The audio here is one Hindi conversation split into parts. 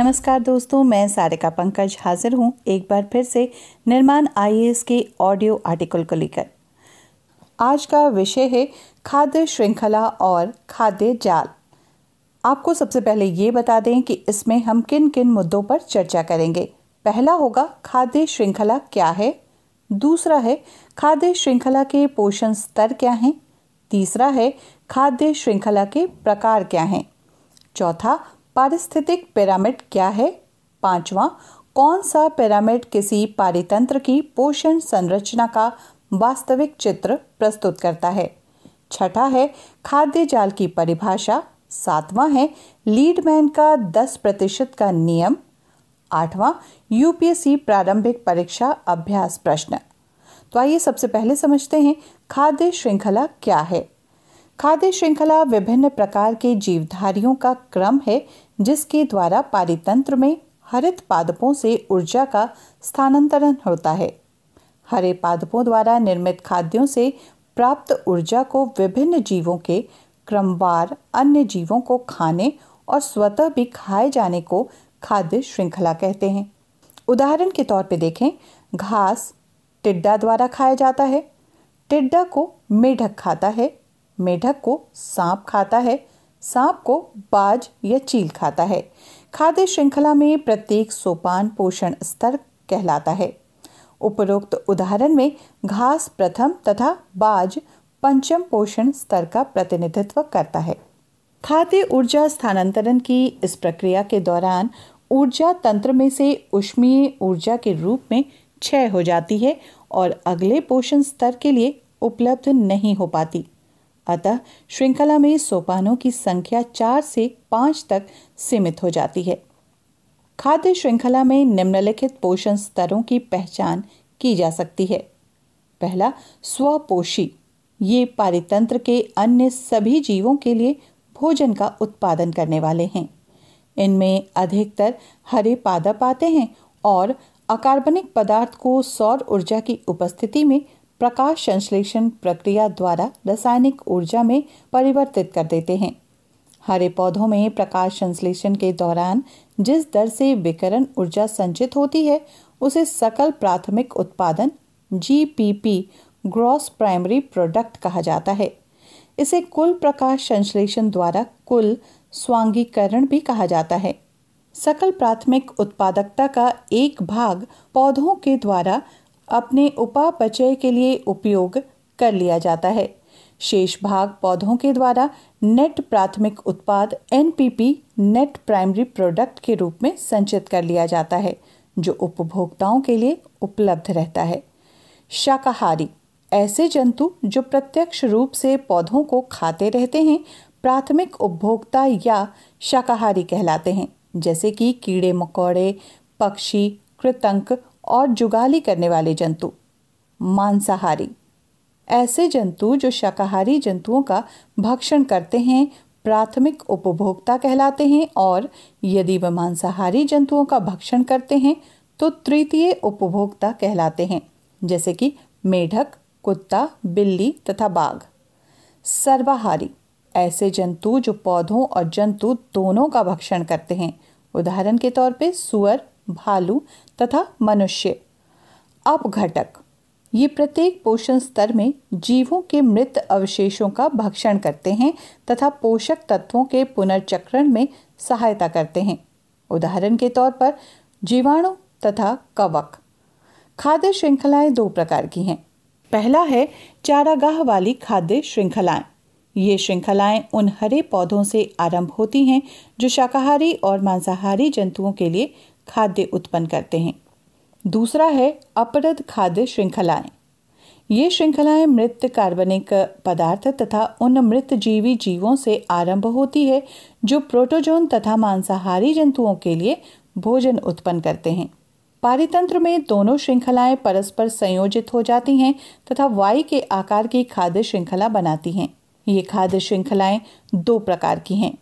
नमस्कार दोस्तों मैं सारिका पंकज हाजिर हूँ एक बार फिर से निर्माण आई के ऑडियो आर्टिकल को लेकर आज का विषय है खाद्य श्रृंखला और खाद्य जाल आपको सबसे पहले ये बता दें कि इसमें हम किन किन मुद्दों पर चर्चा करेंगे पहला होगा खाद्य श्रृंखला क्या है दूसरा है खाद्य श्रृंखला के पोषण स्तर क्या हैं तीसरा है खाद्य श्रृंखला के प्रकार क्या हैं चौथा पारिस्थितिक पिरामिड क्या है पांचवा कौन सा पिरामिड किसी पारितंत्र की पोषण संरचना का वास्तविक चित्र प्रस्तुत करता है छठा है खाद्य जाल की परिभाषा सातवां है लीडमैन का दस प्रतिशत का नियम आठवां यूपीएससी प्रारंभिक परीक्षा अभ्यास प्रश्न तो आइए सबसे पहले समझते हैं खाद्य श्रृंखला क्या है खाद्य श्रृंखला विभिन्न प्रकार के जीवधारियों का क्रम है जिसके द्वारा पारितंत्र में हरित पादपों से ऊर्जा का स्थानांतरण होता है हरे पादपों द्वारा निर्मित खाद्यों से प्राप्त ऊर्जा को विभिन्न जीवों के क्रमवार अन्य जीवों को खाने और स्वतः भी खाए जाने को खाद्य श्रृंखला कहते हैं उदाहरण के तौर पर देखें घास टिड्डा द्वारा खाया जाता है टिड्डा को मेढक खाता है मेढक को सांप खाता है सांप को बाज या चील खाता है खाद्य श्रृंखला में प्रत्येक सोपान पोषण स्तर कहलाता है उपरोक्त उदाहरण में घास प्रथम तथा बाज पंचम पोषण स्तर का प्रतिनिधित्व करता है खाद्य ऊर्जा स्थानांतरण की इस प्रक्रिया के दौरान ऊर्जा तंत्र में से उष्मीय ऊर्जा के रूप में क्षय हो जाती है और अगले पोषण स्तर के लिए उपलब्ध नहीं हो पाती अतः श्रृंखला में सोपानों की संख्या चार से पांच तक सीमित हो जाती है खाद्य श्रृंखला में निम्नलिखित पोषण स्तरों की पहचान की जा सकती है पहला स्वपोषी ये पारितंत्र के अन्य सभी जीवों के लिए भोजन का उत्पादन करने वाले हैं इनमें अधिकतर हरे पादप आते हैं और अकार्बनिक पदार्थ को सौर ऊर्जा की उपस्थिति में प्रकाश संश्लेषण प्रक्रिया द्वारा रासायनिक ऊर्जा में परिवर्तित कर देते हैं हरे पौधों में प्रकाश संश्लेषण के दौरान जिस दर से विकरण ऊर्जा संचित होती है उसे सकल प्राथमिक उत्पादन जीपीपी ग्रॉस प्राइमरी प्रोडक्ट कहा जाता है इसे कुल प्रकाश संश्लेषण द्वारा कुल स्वांगीकरण भी कहा जाता है सकल प्राथमिक उत्पादकता का एक भाग पौधों के द्वारा अपने उपापचय के लिए उपयोग कर लिया जाता है शेष भाग पौधों के द्वारा नेट प्राथमिक उत्पाद एनपीपी नेट प्राइमरी प्रोडक्ट के रूप में संचित कर लिया जाता है जो उपभोक्ताओं के लिए उपलब्ध रहता है शाकाहारी ऐसे जंतु जो प्रत्यक्ष रूप से पौधों को खाते रहते हैं प्राथमिक उपभोक्ता या शाकाहारी कहलाते हैं जैसे कि कीड़े मकोड़े पक्षी कृतंक और जुगाली करने वाले जंतु मांसाहारी ऐसे जंतु जो शाकाहारी जंतुओं का भक्षण करते हैं प्राथमिक उपभोक्ता कहलाते हैं और यदि वह मांसाहारी जंतुओं का भक्षण करते हैं तो तृतीय उपभोक्ता कहलाते हैं जैसे कि मेढक कुत्ता बिल्ली तथा बाघ सर्वाहारी ऐसे जंतु जो पौधों और जंतु दोनों का भक्षण करते हैं उदाहरण के तौर पे सुअर भालू तथा मनुष्य अपघटक ये प्रत्येक पोषण स्तर में जीवों के मृत अवशेषों का भक्षण करते हैं तथा पोषक तत्वों के पुनर्चक्रण में सहायता करते हैं उदाहरण के तौर पर जीवाणु तथा कवक खाद्य श्रृंखलाएं दो प्रकार की हैं पहला है चारागाह वाली खाद्य श्रृंखलाएं ये श्रृंखलाएं उन हरे पौधों से आरंभ होती हैं जो शाकाहारी और मांसाहारी जंतुओं के लिए खाद्य उत्पन्न करते हैं दूसरा है अपरद खाद्य श्रृंखलाएं ये श्रृंखलाएं मृत कार्बनिक पदार्थ तथा उन मृत जीवी जीवों से आरंभ होती है जो प्रोटोजोन तथा मांसाहारी जंतुओं के लिए भोजन उत्पन्न करते हैं पारितंत्र में दोनों श्रृंखलाएं परस्पर संयोजित हो जाती हैं तथा वायु के आकार की खाद्य श्रृंखला बनाती हैं ये खाद्य श्रृंखलाएं दो प्रकार की हैं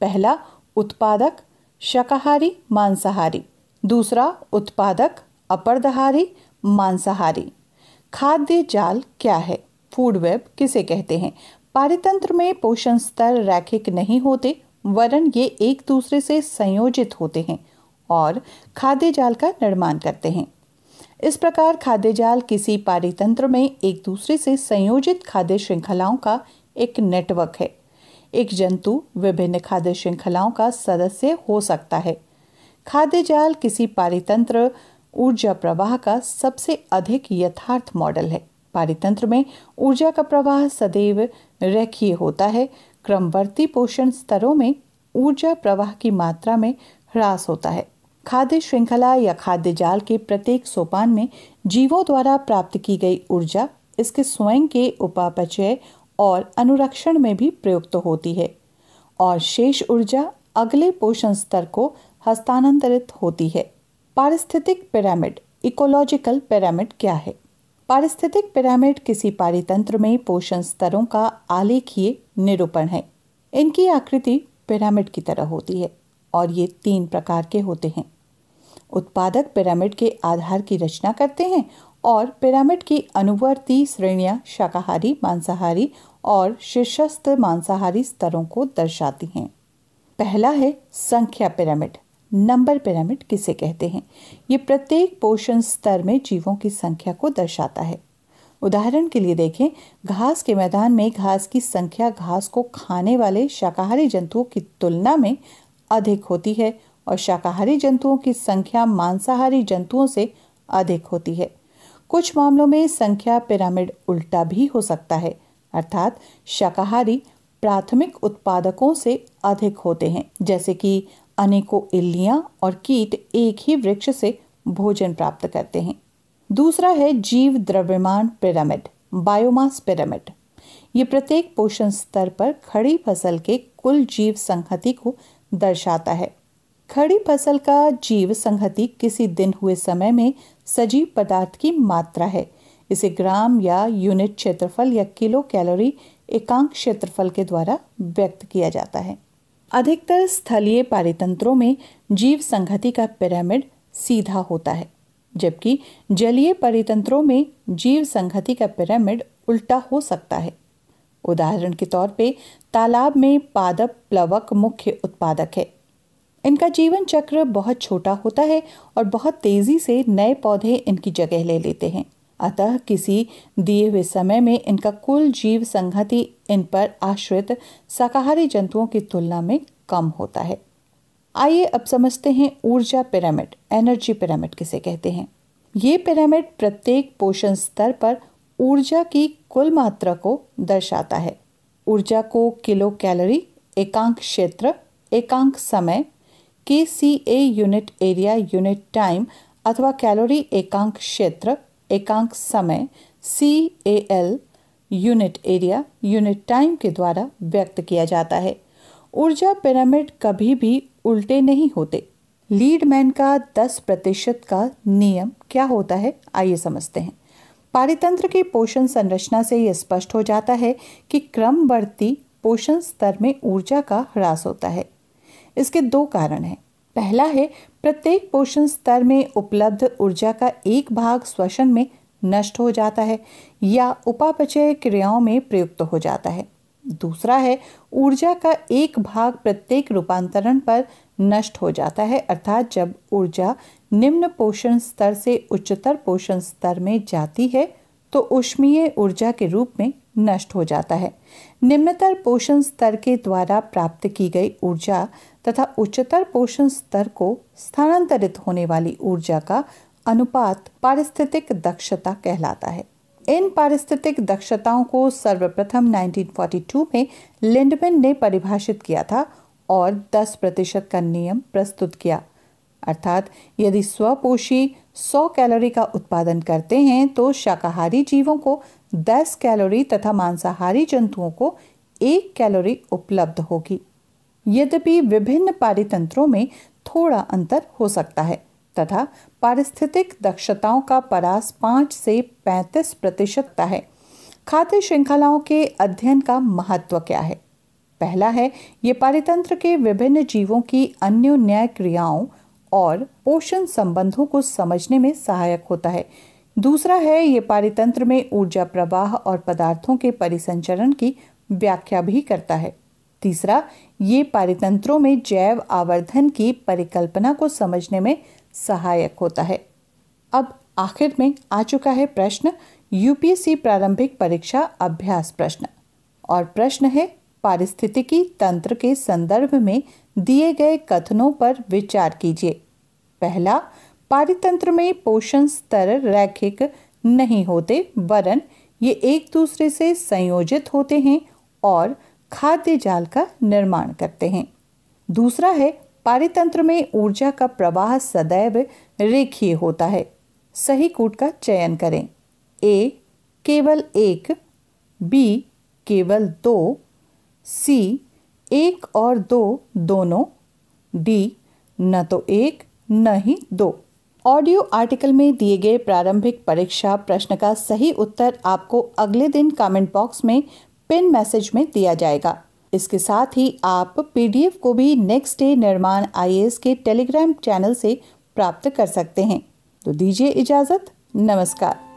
पहला उत्पादक शाकाहारी मांसाहारी दूसरा उत्पादक अपरदहारी मांसाहारी खाद्य जाल क्या है फूड वेब किसे कहते हैं पारितंत्र में पोषण स्तर रैखिक नहीं होते वरन ये एक दूसरे से संयोजित होते हैं और खाद्य जाल का निर्माण करते हैं इस प्रकार खाद्य जाल किसी पारितंत्र में एक दूसरे से संयोजित खाद्य श्रृंखलाओं का एक नेटवर्क है एक जंतु विभिन्न खाद्य श्रृंखलाओं का सदस्य हो सकता है खाद्य जाल किसी पारितंत्र ऊर्जा प्रवाह का सबसे अधिक यथार्थ मॉडल है पारितंत्र में ऊर्जा का प्रवाह सदैव रेखीय होता है क्रमवर्ती पोषण स्तरों में ऊर्जा प्रवाह की मात्रा में ह्रास होता है खाद्य श्रृंखला या खाद्य जाल के प्रत्येक सोपान में जीवों द्वारा प्राप्त की गई ऊर्जा इसके स्वयं के उपापचय और अनुरक्षण में भी प्रयुक्त होती है और शेष ऊर्जा अगले पोषण स्तर को हस्तांतरित होती है पारिस्थितिक पिरामिड इकोलॉजिकल पिरामिड क्या है पारिस्थितिक पिरामिड किसी पारितंत्र में पोषण स्तरों का आलेखीय निरूपण है इनकी आकृति पिरामिड की तरह होती है और ये तीन प्रकार के होते हैं उत्पादक पिरामिड के आधार की रचना करते हैं और पिरामिड की अनुवर्ती श्रेणियां शाकाहारी मांसाहारी और शीर्षस्थ मांसाहारी स्तरों को दर्शाती हैं पहला है संख्या पिरामिड नंबर पिरामिड किसे कहते हैं ये प्रत्येक पोषण स्तर में जीवों की संख्या को दर्शाता है उदाहरण के लिए देखें घास के मैदान में घास की संख्या घास को खाने वाले शाकाहारी जंतुओं की तुलना में अधिक होती है और शाकाहारी जंतुओं की संख्या मांसाहारी जंतुओं से अधिक होती है कुछ मामलों में संख्या पिरामिड उल्टा भी हो सकता है अर्थात शाकाहारी प्राथमिक उत्पादकों से अधिक होते हैं जैसे कि अनेकों इल्लियां और कीट एक ही वृक्ष से भोजन प्राप्त करते हैं दूसरा है जीव द्रव्यमान पिरामिड बायोमास पिरामिड ये प्रत्येक पोषण स्तर पर खड़ी फसल के कुल जीव संहति को दर्शाता है खड़ी फसल का जीव संहति किसी दिन हुए समय में सजीव पदार्थ की मात्रा है इसे ग्राम या यूनिट क्षेत्रफल या किलो कैलोरी एकांक क्षेत्रफल के द्वारा व्यक्त किया जाता है अधिकतर स्थलीय पारितंत्रों में जीव संहति का पिरामिड सीधा होता है जबकि जलीय परितंत्रों में जीव संहति का पिरामिड उल्टा हो सकता है उदाहरण के तौर पे तालाब में पादप प्लवक मुख्य उत्पादक है इनका जीवन चक्र बहुत छोटा होता है और बहुत तेज़ी से नए पौधे इनकी जगह ले लेते हैं अतः किसी दिए हुए समय में इनका कुल जीव संहति इन पर आश्रित शाकाहारी जंतुओं की तुलना में कम होता है आइए अब समझते हैं ऊर्जा पिरामिड एनर्जी पिरामिड किसे कहते हैं ये पिरामिड प्रत्येक पोषण स्तर पर ऊर्जा की कुल मात्रा को दर्शाता है ऊर्जा को किलो कैलोरी एकांक क्षेत्र एकांक समय के C A unit area unit time अथवा कैलोरी एकांक क्षेत्र एकांक समय C A L unit area unit time के द्वारा व्यक्त किया जाता है ऊर्जा पिरामिड कभी भी उल्टे नहीं होते लीडमैन का 10 प्रतिशत का नियम क्या होता है आइए समझते हैं पारितंत्र की पोषण संरचना से यह स्पष्ट हो जाता है कि क्रम बढ़ती पोषण स्तर में ऊर्जा का ह्रास होता है इसके दो कारण हैं पहला है प्रत्येक पोषण स्तर में उपलब्ध ऊर्जा का एक भाग श्वसन में नष्ट हो जाता है या उपापचय क्रियाओं में प्रयुक्त हो जाता है दूसरा है ऊर्जा का एक भाग प्रत्येक रूपांतरण पर नष्ट हो जाता है अर्थात जब ऊर्जा निम्न पोषण स्तर से उच्चतर पोषण स्तर में जाती है तो उष्मीय ऊर्जा के रूप में नष्ट हो जाता है निम्नतर पोषण स्तर के द्वारा प्राप्त की गई ऊर्जा तथा उच्चतर पोषण स्तर को स्थानांतरित होने वाली ऊर्जा का अनुपात पारिस्थितिक दक्षता कहलाता है इन पारिस्थितिक दक्षताओं को सर्वप्रथम 1942 में लिंडमैन ने परिभाषित किया था और 10 प्रतिशत का नियम प्रस्तुत किया अर्थात यदि स्वपोषी 100 कैलोरी का उत्पादन करते हैं तो शाकाहारी जीवों को 10 कैलोरी तथा मांसाहारी जंतुओं को एक कैलोरी उपलब्ध होगी यद्यपि विभिन्न पारितंत्रों में थोड़ा अंतर हो सकता है तथा पारिस्थितिक दक्षताओं का परास पाँच से पैंतीस प्रतिशत का है खाद्य श्रृंखलाओं के अध्ययन का महत्व क्या है पहला है ये पारितंत्र के विभिन्न जीवों की अन्योन्याय क्रियाओं और पोषण संबंधों को समझने में सहायक होता है दूसरा है ये पारितंत्र में ऊर्जा प्रवाह और पदार्थों के परिसंचरण की व्याख्या भी करता है तीसरा ये पारितंत्रों में जैव आवर्धन की परिकल्पना को समझने में सहायक होता है अब आखिर में आ चुका है प्रश्न यूपीएससी प्रारंभिक परीक्षा अभ्यास प्रश्न और प्रश्न है पारिस्थितिकी तंत्र के संदर्भ में दिए गए कथनों पर विचार कीजिए पहला पारितंत्र में पोषण स्तर रैखिक नहीं होते वरन ये एक दूसरे से संयोजित होते हैं और खाद्य जाल का निर्माण करते हैं दूसरा है पारितंत्र में ऊर्जा का प्रवाह सदैव रेखीय होता है सही कूट का चयन करें ए केवल एक बी केवल दो सी एक और दो दोनों डी न तो एक न ही दो ऑडियो आर्टिकल में दिए गए प्रारंभिक परीक्षा प्रश्न का सही उत्तर आपको अगले दिन कमेंट बॉक्स में पिन मैसेज में दिया जाएगा इसके साथ ही आप पीडीएफ को भी नेक्स्ट डे निर्माण आई के टेलीग्राम चैनल से प्राप्त कर सकते हैं तो दीजिए इजाज़त नमस्कार